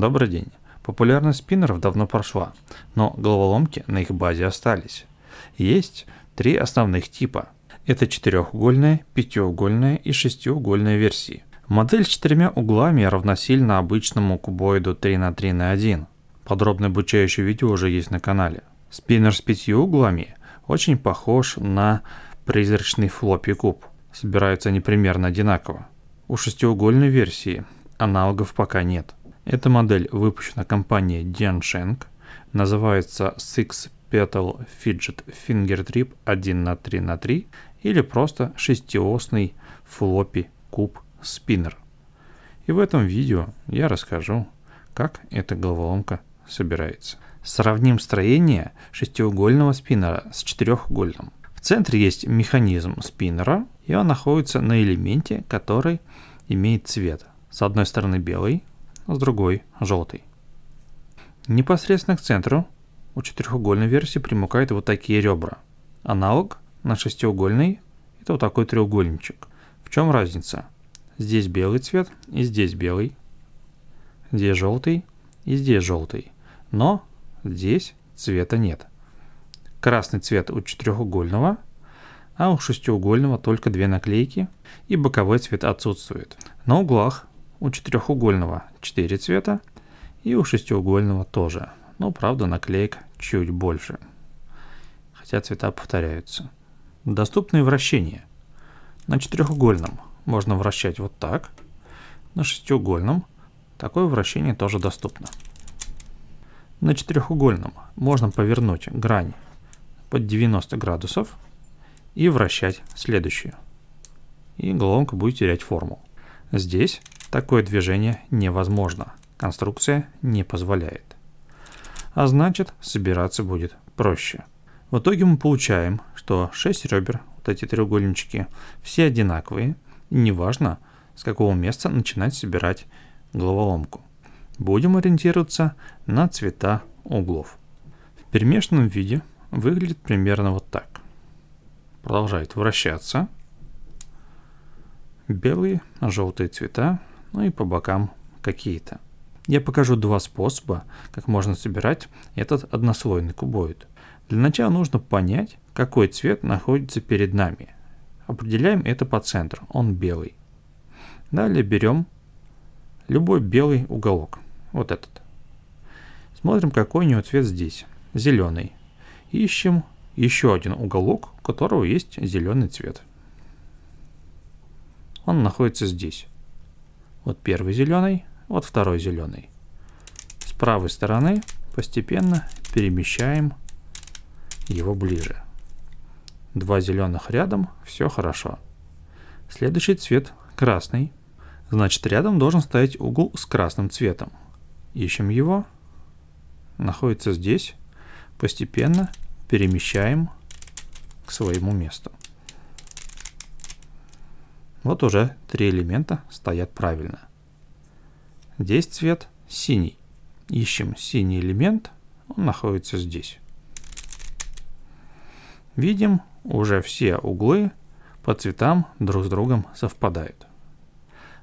Добрый день. Популярность спиннеров давно прошла, но головоломки на их базе остались. Есть три основных типа. Это четырехугольная, пятиугольная и шестиугольная версии. Модель с четырьмя углами равносильна обычному кубоиду 3 на 3 на 1. Подробное обучающее видео уже есть на канале. Спиннер с пятью углами очень похож на призрачный флоппи куб. Собираются они примерно одинаково. У шестиугольной версии аналогов пока нет. Эта модель выпущена компанией Diansheng, называется Six Petal Fidget Finger Trip 1 на 3 на 3 или просто шестиосный флоппи куб спиннер. И в этом видео я расскажу, как эта головоломка собирается. Сравним строение шестиугольного спиннера с четырехугольным. В центре есть механизм спиннера, и он находится на элементе, который имеет цвет. С одной стороны белый, с другой – желтый. Непосредственно к центру у четырехугольной версии примыкают вот такие ребра. Аналог на шестиугольный – это вот такой треугольничек. В чем разница? Здесь белый цвет и здесь белый. Здесь желтый и здесь желтый. Но здесь цвета нет. Красный цвет у четырехугольного, а у шестиугольного только две наклейки и боковой цвет отсутствует. На углах у четырехугольного 4 цвета и у шестиугольного тоже. Но правда наклеек чуть больше. Хотя цвета повторяются. Доступные вращения. На четырехугольном можно вращать вот так. На шестиугольном такое вращение тоже доступно. На четырехугольном можно повернуть грань под 90 градусов и вращать следующую. И головоломка будет терять форму. Здесь Такое движение невозможно. Конструкция не позволяет. А значит, собираться будет проще. В итоге мы получаем, что 6 ребер, вот эти треугольнички, все одинаковые. неважно, с какого места начинать собирать головоломку. Будем ориентироваться на цвета углов. В перемешанном виде выглядит примерно вот так. Продолжает вращаться. Белые, желтые цвета ну и по бокам какие-то. Я покажу два способа, как можно собирать этот однослойный кубоид. Для начала нужно понять, какой цвет находится перед нами. Определяем это по центру, он белый. Далее берем любой белый уголок, вот этот. Смотрим, какой у него цвет здесь, зеленый. Ищем еще один уголок, у которого есть зеленый цвет. Он находится здесь. Вот первый зеленый, вот второй зеленый. С правой стороны постепенно перемещаем его ближе. Два зеленых рядом, все хорошо. Следующий цвет красный. Значит, рядом должен стоять угол с красным цветом. Ищем его. Находится здесь. Постепенно перемещаем к своему месту. Вот уже три элемента стоят правильно. Здесь цвет синий. Ищем синий элемент, он находится здесь. Видим, уже все углы по цветам друг с другом совпадают.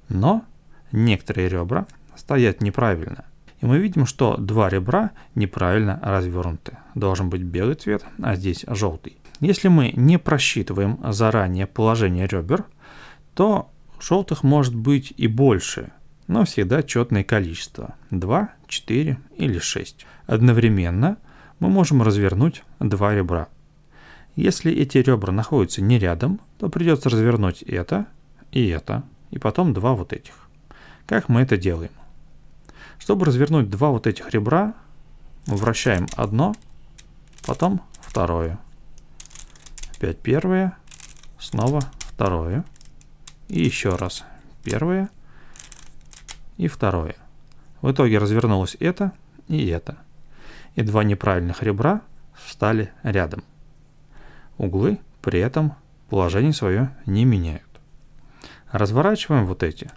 Но некоторые ребра стоят неправильно. И мы видим, что два ребра неправильно развернуты. Должен быть белый цвет, а здесь желтый. Если мы не просчитываем заранее положение ребер, то желтых может быть и больше, но всегда четное количество – 2, 4 или 6. Одновременно мы можем развернуть два ребра. Если эти ребра находятся не рядом, то придется развернуть это и это, и потом два вот этих. Как мы это делаем? Чтобы развернуть два вот этих ребра, вращаем одно, потом второе. Опять первое, снова второе. И еще раз. Первое и второе. В итоге развернулось это и это. И два неправильных ребра встали рядом. Углы при этом положение свое не меняют. Разворачиваем вот эти.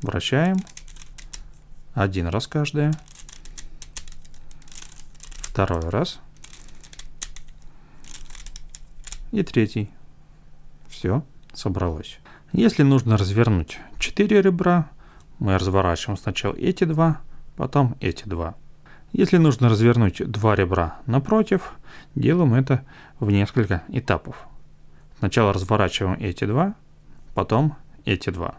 Вращаем. Один раз каждое, Второй раз. И третий. Все собралось. Если нужно развернуть 4 ребра, мы разворачиваем сначала эти два, потом эти два. Если нужно развернуть два ребра напротив, делаем это в несколько этапов. Сначала разворачиваем эти два, потом эти два.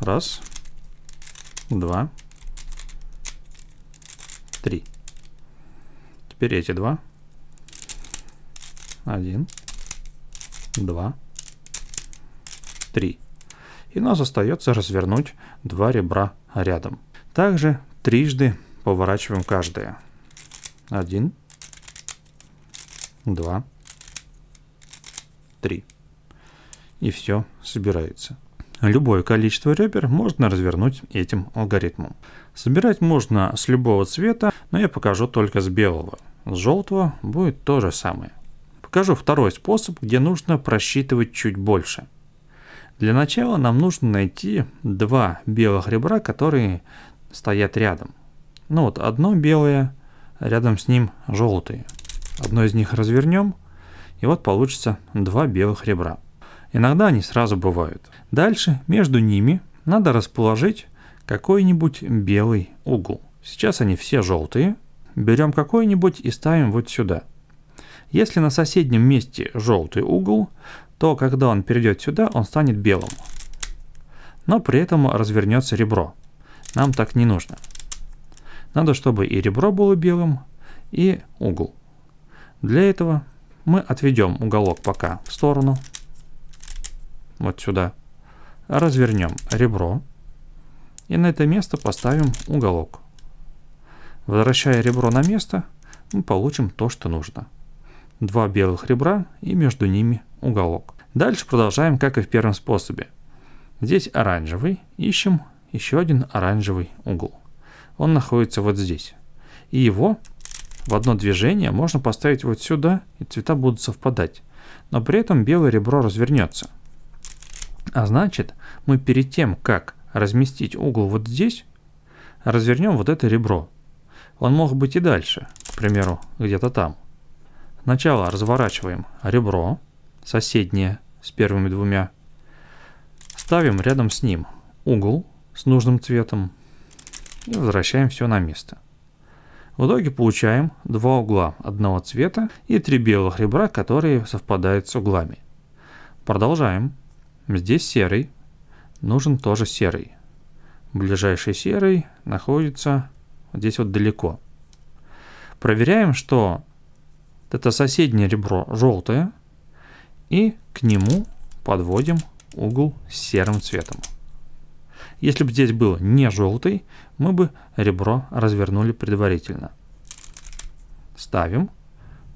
Раз, два, три. Теперь эти два. 1, 2, 3. И нас остается развернуть два ребра рядом. Также трижды поворачиваем каждое. 1, 2, 3. И все собирается. Любое количество ребер можно развернуть этим алгоритмом. Собирать можно с любого цвета, но я покажу только с белого. С желтого будет то же самое. Расскажу второй способ, где нужно просчитывать чуть больше. Для начала нам нужно найти два белых ребра, которые стоят рядом. Ну вот, одно белое, рядом с ним желтые. Одно из них развернем, и вот получится два белых ребра. Иногда они сразу бывают. Дальше между ними надо расположить какой-нибудь белый угол. Сейчас они все желтые. Берем какой-нибудь и ставим вот сюда – если на соседнем месте желтый угол, то когда он перейдет сюда, он станет белым. Но при этом развернется ребро. Нам так не нужно. Надо, чтобы и ребро было белым, и угол. Для этого мы отведем уголок пока в сторону, вот сюда. Развернем ребро и на это место поставим уголок. Возвращая ребро на место, мы получим то, что нужно два белых ребра и между ними уголок. Дальше продолжаем, как и в первом способе. Здесь оранжевый, ищем еще один оранжевый угол. Он находится вот здесь. И его в одно движение можно поставить вот сюда, и цвета будут совпадать. Но при этом белое ребро развернется. А значит, мы перед тем, как разместить угол вот здесь, развернем вот это ребро. Он мог быть и дальше, к примеру, где-то там. Начало разворачиваем ребро, соседнее с первыми двумя. Ставим рядом с ним угол с нужным цветом и возвращаем все на место. В итоге получаем два угла одного цвета и три белых ребра, которые совпадают с углами. Продолжаем. Здесь серый. Нужен тоже серый. Ближайший серый находится здесь вот далеко. Проверяем, что это соседнее ребро желтое, и к нему подводим угол с серым цветом. Если бы здесь был не желтый, мы бы ребро развернули предварительно. Ставим.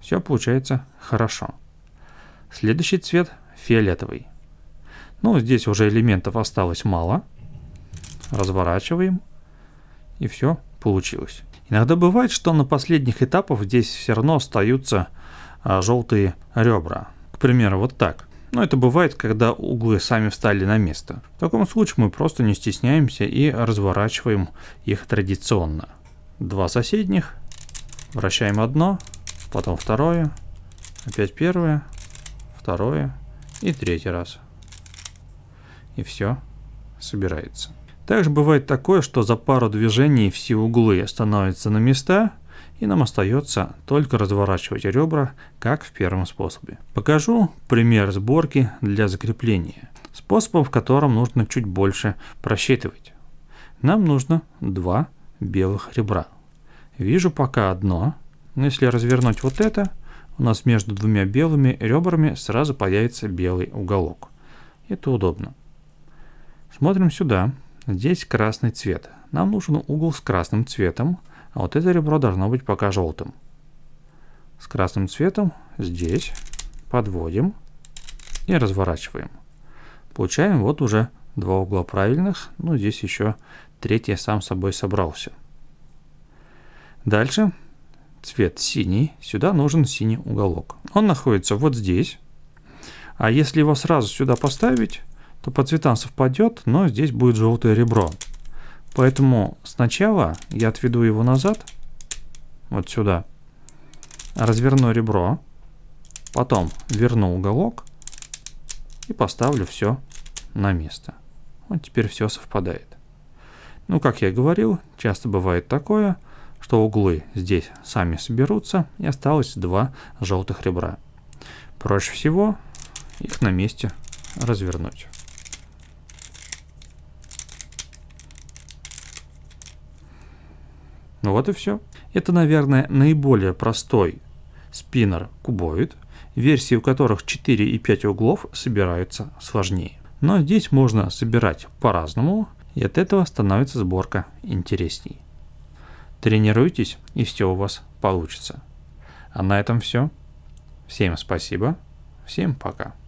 Все получается хорошо. Следующий цвет фиолетовый. Ну, здесь уже элементов осталось мало. Разворачиваем. И все получилось. Иногда бывает, что на последних этапах здесь все равно остаются а, желтые ребра. К примеру, вот так. Но это бывает, когда углы сами встали на место. В таком случае мы просто не стесняемся и разворачиваем их традиционно. Два соседних, вращаем одно, потом второе, опять первое, второе и третий раз. И все собирается. Также бывает такое, что за пару движений все углы становятся на места, и нам остается только разворачивать ребра, как в первом способе. Покажу пример сборки для закрепления, способом в котором нужно чуть больше просчитывать. Нам нужно два белых ребра. Вижу пока одно, но если развернуть вот это, у нас между двумя белыми ребрами сразу появится белый уголок. Это удобно. Смотрим сюда. Здесь красный цвет. Нам нужен угол с красным цветом, а вот это ребро должно быть пока желтым. С красным цветом здесь подводим и разворачиваем. Получаем вот уже два угла правильных, ну здесь еще третий сам собой собрался. Дальше цвет синий, сюда нужен синий уголок. Он находится вот здесь, а если его сразу сюда поставить, то по цветам совпадет, но здесь будет желтое ребро. Поэтому сначала я отведу его назад, вот сюда, разверну ребро, потом верну уголок и поставлю все на место. Вот теперь все совпадает. Ну, как я и говорил, часто бывает такое, что углы здесь сами соберутся и осталось два желтых ребра. Проще всего их на месте развернуть. Ну вот и все. Это, наверное, наиболее простой спиннер-кубоид, версии у которых 4 и 5 углов собираются сложнее. Но здесь можно собирать по-разному, и от этого становится сборка интересней. Тренируйтесь, и все у вас получится. А на этом все. Всем спасибо, всем пока.